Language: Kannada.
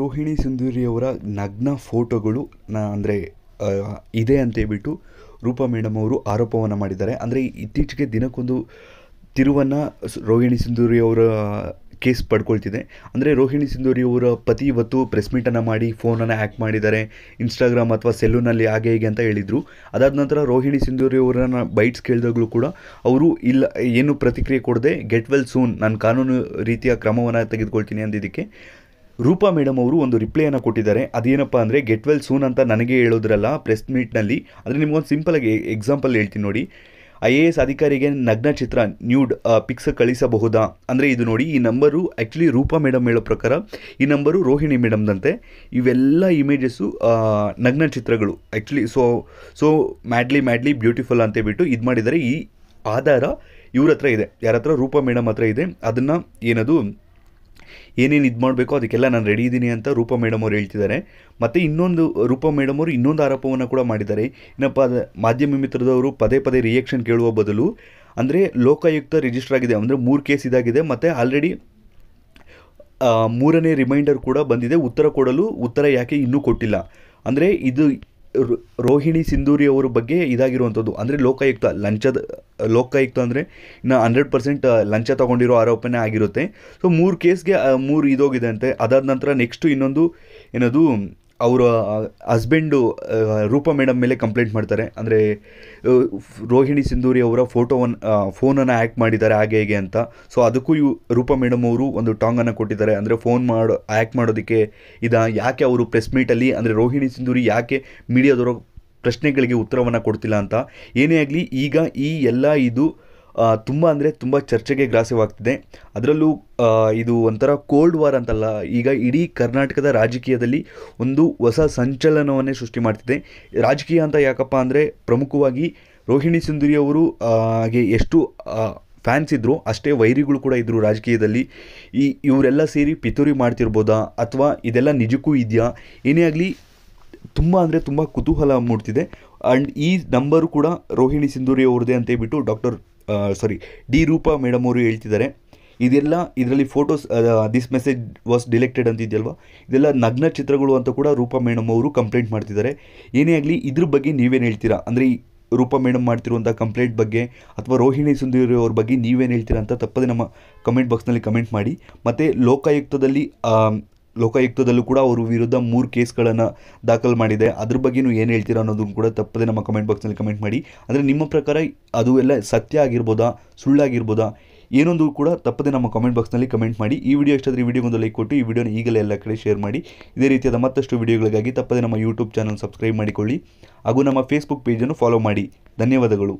ರೋಹಿಣಿ ಸಿಂಧೂರಿಯವರ ನಗ್ನ ಫೋಟೋಗಳು ನ ಅಂದರೆ ಇದೆ ಅಂತೇಳ್ಬಿಟ್ಟು ರೂಪಾ ಮೇಡಮ್ ಅವರು ಆರೋಪವನ್ನು ಮಾಡಿದ್ದಾರೆ ಅಂದರೆ ಇತ್ತೀಚೆಗೆ ದಿನಕ್ಕೊಂದು ತಿರುವನ್ನು ರೋಹಿಣಿ ಸಿಂಧೂರಿ ಅವರ ಕೇಸ್ ಪಡ್ಕೊಳ್ತಿದೆ ಅಂದರೆ ರೋಹಿಣಿ ಸಿಂಧೂರಿ ಅವರ ಪತಿ ಇವತ್ತು ಪ್ರೆಸ್ ಮೀಟನ್ನು ಮಾಡಿ ಫೋನನ್ನು ಹ್ಯಾಕ್ ಮಾಡಿದ್ದಾರೆ ಇನ್ಸ್ಟಾಗ್ರಾಮ್ ಅಥವಾ ಸೆಲ್ಲೂನಲ್ಲಿ ಹಾಗೆ ಹೀಗೆ ಅಂತ ಹೇಳಿದರು ಅದಾದ ನಂತರ ರೋಹಿಣಿ ಸಿಂಧೂರಿ ಅವರನ್ನ ಬೈಟ್ಸ್ ಕೇಳಿದಾಗಲೂ ಕೂಡ ಅವರು ಇಲ್ಲ ಏನು ಪ್ರತಿಕ್ರಿಯೆ ಕೊಡದೆ ಗೆಟ್ ವೆಲ್ ಸೂನ್ ನಾನು ಕಾನೂನು ರೀತಿಯ ಕ್ರಮವನ್ನು ತೆಗೆದುಕೊಳ್ತೀನಿ ಅಂದಿದ್ದಕ್ಕೆ ರೂಪಾ ಮೇಡಮ್ ಅವರು ಒಂದು ರಿಪ್ಲೈಯನ್ನು ಕೊಟ್ಟಿದ್ದಾರೆ ಅದೇನಪ್ಪ ಅಂದರೆ ಗೆಟ್ ವೆಲ್ ಸೂನ್ ಅಂತ ನನಗೆ ಹೇಳೋದ್ರಲ್ಲ ಪ್ರೆಸ್ ಮೀಟ್ನಲ್ಲಿ ಅಂದರೆ ನಿಮಗೊಂದು ಸಿಂಪಲಾಗಿ ಎಕ್ಸಾಂಪಲ್ ಹೇಳ್ತೀನಿ ನೋಡಿ ಐ ಎ ಎಸ್ ಅಧಿಕಾರಿಗೆ ನಗ್ನ ಚಿತ್ರ ನ್ಯೂಡ್ ಪಿಕ್ಸ್ ಕಳಿಸಬಹುದಾ ಅಂದರೆ ಇದು ನೋಡಿ ಈ ನಂಬರು ಆ್ಯಕ್ಚುಲಿ ರೂಪಾ ಮೇಡಮ್ ಹೇಳೋ ಪ್ರಕಾರ ಈ ನಂಬರು ರೋಹಿಣಿ ಮೇಡಮ್ದಂತೆ ಇವೆಲ್ಲ ಇಮೇಜಸ್ಸು ನಗ್ನ ಚಿತ್ರಗಳು actually so so madly madly beautiful ಅಂತ ಹೇಳ್ಬಿಟ್ಟು ಇದು ಮಾಡಿದರೆ ಈ ಆಧಾರ ಇವ್ರ ಹತ್ರ ಇದೆ ಯಾರ ಹತ್ರ ರೂಪಾ ಮೇಡಮ್ ಹತ್ರ ಇದೆ ಅದನ್ನು ಏನದು ಏನೇನು ಇದು ಮಾಡಬೇಕೋ ಅದಕ್ಕೆಲ್ಲ ನಾನು ರೆಡಿ ಇದ್ದೀನಿ ಅಂತ ರೂಪಾ ಮೇಡಮ್ ಅವರು ಹೇಳ್ತಿದ್ದಾರೆ ಮತ್ತು ಇನ್ನೊಂದು ರೂಪಾ ಮೇಡಮ್ ಅವರು ಇನ್ನೊಂದು ಆರೋಪವನ್ನು ಕೂಡ ಮಾಡಿದ್ದಾರೆ ಏನಪ್ಪ ಮಾಧ್ಯಮ ಮಿತ್ರದವರು ಪದೇ ಪದೇ ರಿಯಾಕ್ಷನ್ ಕೇಳುವ ಬದಲು ಅಂದರೆ ಲೋಕಾಯುಕ್ತ ರಿಜಿಸ್ಟರ್ ಆಗಿದೆ ಅಂದರೆ ಮೂರು ಕೇಸ್ ಇದಾಗಿದೆ ಮತ್ತು ಆಲ್ರೆಡಿ ಮೂರನೇ ರಿಮೈಂಡರ್ ಕೂಡ ಬಂದಿದೆ ಉತ್ತರ ಕೊಡಲು ಉತ್ತರ ಯಾಕೆ ಇನ್ನೂ ಕೊಟ್ಟಿಲ್ಲ ಅಂದರೆ ಇದು ರೋಹಿಣಿ ಸಿಂಧೂರಿ ಅವರ ಬಗ್ಗೆ ಇದಾಗಿರುವಂಥದ್ದು ಅಂದರೆ ಲೋಕಾಯುಕ್ತ ಲಂಚದ ಲೋಕಾಯುಕ್ತ ಅಂದರೆ ಇನ್ನು ಹಂಡ್ರೆಡ್ ಪರ್ಸೆಂಟ್ ಲಂಚ ತೊಗೊಂಡಿರೋ ಆರೋಪನೇ ಆಗಿರುತ್ತೆ ಸೊ ಮೂರು ಕೇಸ್ಗೆ ಮೂರು ಇದೋಗಿದೆ ಅಂತೆ ಅದಾದ ನಂತರ ನೆಕ್ಸ್ಟು ಇನ್ನೊಂದು ಏನದು ಅವರ ಹಸ್ಬೆಂಡು ರೂಪಾ ಮೇಡಮ್ ಮೇಲೆ ಕಂಪ್ಲೇಂಟ್ ಮಾಡ್ತಾರೆ ಅಂದರೆ ರೋಹಿಣಿ ಸಿಂಧೂರಿ ಅವರ ಫೋಟೋವನ್ನು ಫೋನನ್ನು ಆ್ಯಕ್ಟ್ ಮಾಡಿದ್ದಾರೆ ಹಾಗೆ ಹೇಗೆ ಅಂತ ಸೊ ಅದಕ್ಕೂ ಇವು ರೂಪಾ ಮೇಡಮ್ ಅವರು ಒಂದು ಟಾಂಗನ್ನು ಕೊಟ್ಟಿದ್ದಾರೆ ಅಂದರೆ ಫೋನ್ ಮಾಡೋ ಆ್ಯಕ್ಟ್ ಮಾಡೋದಕ್ಕೆ ಇದು ಯಾಕೆ ಅವರು ಪ್ರೆಸ್ ಮೀಟಲ್ಲಿ ಅಂದರೆ ರೋಹಿಣಿ ಸಿಂಧೂರಿ ಯಾಕೆ ಮೀಡಿಯಾದವರು ಪ್ರಶ್ನೆಗಳಿಗೆ ಉತ್ತರವನ್ನು ಕೊಡ್ತಿಲ್ಲ ಅಂತ ಏನೇ ಆಗಲಿ ಈಗ ಈ ಎಲ್ಲ ಇದು ತುಂಬ ಅಂದರೆ ತುಂಬ ಚರ್ಚೆಗೆ ಗ್ರಾಸವಾಗ್ತಿದೆ ಅದರಲ್ಲೂ ಇದು ಒಂಥರ ಕೋಲ್ಡ್ ವಾರ್ ಅಂತಲ್ಲ ಈಗ ಇಡೀ ಕರ್ನಾಟಕದ ರಾಜಕೀಯದಲ್ಲಿ ಒಂದು ಹೊಸ ಸಂಚಲನವನ್ನೇ ಸೃಷ್ಟಿ ಮಾಡ್ತಿದೆ ರಾಜಕೀಯ ಅಂತ ಯಾಕಪ್ಪ ಅಂದರೆ ಪ್ರಮುಖವಾಗಿ ರೋಹಿಣಿ ಸುಂದರಿ ಅವರು ಹಾಗೆ ಎಷ್ಟು ಫ್ಯಾನ್ಸ್ ಇದ್ದರು ಅಷ್ಟೇ ವೈರಿಗಳು ಕೂಡ ಇದ್ದರು ರಾಜಕೀಯದಲ್ಲಿ ಈ ಇವರೆಲ್ಲ ಸೇರಿ ಪಿತೂರಿ ಮಾಡ್ತಿರ್ಬೋದಾ ಅಥವಾ ಇದೆಲ್ಲ ನಿಜಕ್ಕೂ ಇದೆಯಾ ಏನೇ ಆಗಲಿ ತುಂಬ ಅಂದರೆ ತುಂಬ ಕುತೂಹಲ ಮೂಡ್ತಿದೆ ಆ್ಯಂಡ್ ಈ ನಂಬರು ಕೂಡ ರೋಹಿಣಿ ಸಿಂಧೂರಿ ಅವ್ರದೇ ಅಂತ ಹೇಳ್ಬಿಟ್ಟು doctor sorry D Roopa madam ಅವರು ಹೇಳ್ತಿದ್ದಾರೆ ಇದೆಲ್ಲ ಇದರಲ್ಲಿ photos this message was deleted ಅಂತಿದೆಯಲ್ವಾ ಇದೆಲ್ಲ ನಗ್ನ ಚಿತ್ರಗಳು ಅಂತ ಕೂಡ ರೂಪಾ ಮೇಡಮ್ ಅವರು ಕಂಪ್ಲೇಂಟ್ ಮಾಡ್ತಿದ್ದಾರೆ ಏನೇ ಆಗಲಿ ಇದ್ರ ಬಗ್ಗೆ ನೀವೇನು ಹೇಳ್ತೀರಾ ಅಂದರೆ ಈ ರೂಪಾ ಮೇಡಮ್ ಮಾಡ್ತಿರುವಂಥ ಕಂಪ್ಲೇಂಟ್ ಬಗ್ಗೆ ಅಥವಾ ರೋಹಿಣಿ ಸುಂದರಿ ಅವ್ರ ಬಗ್ಗೆ ನೀವೇನು ಹೇಳ್ತೀರಾ ಅಂತ ತಪ್ಪದೇ ನಮ್ಮ ಕಮೆಂಟ್ ಬಾಕ್ಸ್ನಲ್ಲಿ ಕಮೆಂಟ್ ಮಾಡಿ ಮತ್ತು ಲೋಕಾಯುಕ್ತದಲ್ಲಿ ಲೋಕಾಯುಕ್ತದಲ್ಲೂ ಕೂಡ ಅವರು ವಿರುದ್ಧ ಮೂರು ಕೇಸ್ಗಳನ್ನು ದಾಖಲು ಮಾಡಿದೆ ಅದ್ರ ಬಗ್ಗೆಯೂ ಏನು ಹೇಳ್ತೀರಾ ಅನ್ನೋದನ್ನು ಕೂಡ ತಪ್ಪದೆ ನಮ್ಮ ಕಮೆಂಟ್ ಬಾಕ್ಸ್ನಲ್ಲಿ ಕಮೆಂಟ್ ಮಾಡಿ ಅಂದರೆ ನಿಮ್ಮ ಪ್ರಕಾರ ಅದು ಎಲ್ಲ ಸತ್ಯ ಆಗಿರ್ಬೋದಾ ಸುಳ್ಳಾಗಿರ್ಬೋದಾ ಏನೊಂದು ಕೂಡ ತಪ್ಪದೆ ನಮ್ಮ ಕಮೆಂಟ್ ಬಾಕ್ಸ್ನಲ್ಲಿ ಕಮೆಂಟ್ ಮಾಡಿ ಈ ವಿಡಿಯೋ ಎಷ್ಟಾದರೆ ಈ ವಿಡಿಯೋಗೊಂದು ಲೈಕ್ ಕೊಟ್ಟು ಈ ವಿಡಿಯೋನ ಈಗಲೇ ಎಲ್ಲ ಕಡೆ ಶೇರ್ ಮಾಡಿ ಇದೇ ರೀತಿಯಾದ ಮತ್ತಷ್ಟು ವಿಡಿಯೋಗಳಿಗಾಗಿ ತಪ್ಪದೆ ನಮ್ಮ ಯೂಟ್ಯೂಬ್ ಚಾನಲ್ ಸಬ್ಸ್ಕ್ರೈಬ್ ಮಾಡಿಕೊಳ್ಳಿ ಹಾಗೂ ನಮ್ಮ ಫೇಸ್ಬುಕ್ ಪೇಜನ್ನು ಫಾಲೋ ಮಾಡಿ ಧನ್ಯವಾದಗಳು